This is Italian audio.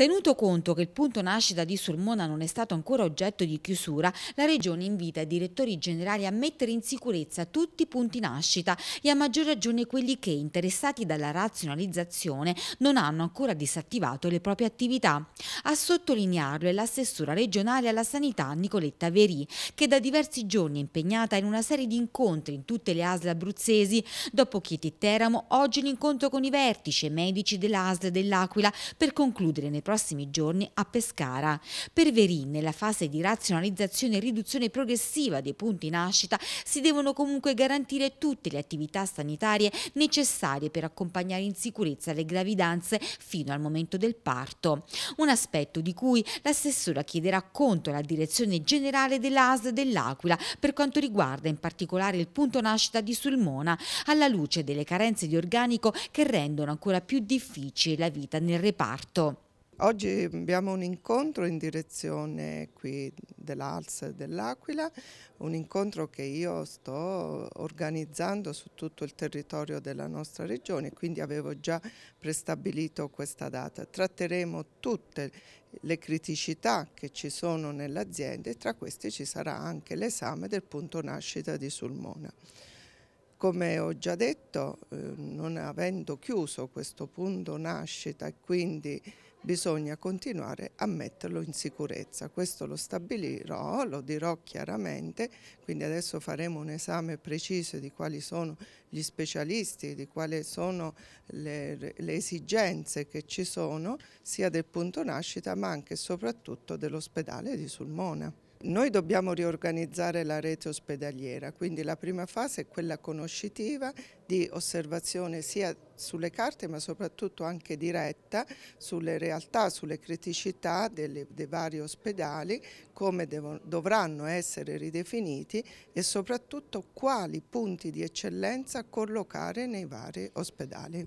Tenuto conto che il punto nascita di Sulmona non è stato ancora oggetto di chiusura, la Regione invita i direttori generali a mettere in sicurezza tutti i punti nascita e a maggior ragione quelli che, interessati dalla razionalizzazione, non hanno ancora disattivato le proprie attività. A sottolinearlo è l'assessora regionale alla sanità Nicoletta Verì, che da diversi giorni è impegnata in una serie di incontri in tutte le ASL abruzzesi. Dopo Chieti Teramo, oggi l'incontro con i vertici e medici dell'ASL dell'Aquila per concludere nei prossimi prossimi giorni a Pescara. Per Verin, nella fase di razionalizzazione e riduzione progressiva dei punti nascita, si devono comunque garantire tutte le attività sanitarie necessarie per accompagnare in sicurezza le gravidanze fino al momento del parto. Un aspetto di cui l'assessora chiederà conto alla direzione generale dell'AS dell'Aquila per quanto riguarda in particolare il punto nascita di Sulmona, alla luce delle carenze di organico che rendono ancora più difficile la vita nel reparto. Oggi abbiamo un incontro in direzione qui dell'Als dell'Aquila, un incontro che io sto organizzando su tutto il territorio della nostra regione, quindi avevo già prestabilito questa data. Tratteremo tutte le criticità che ci sono nell'azienda e tra queste ci sarà anche l'esame del punto nascita di Sulmona. Come ho già detto, eh, non avendo chiuso questo punto nascita e quindi bisogna continuare a metterlo in sicurezza. Questo lo stabilirò, lo dirò chiaramente, quindi adesso faremo un esame preciso di quali sono gli specialisti, di quali sono le, le esigenze che ci sono sia del punto nascita ma anche e soprattutto dell'ospedale di Sulmona. Noi dobbiamo riorganizzare la rete ospedaliera, quindi la prima fase è quella conoscitiva di osservazione sia sulle carte ma soprattutto anche diretta sulle realtà, sulle criticità delle, dei vari ospedali, come devono, dovranno essere ridefiniti e soprattutto quali punti di eccellenza collocare nei vari ospedali.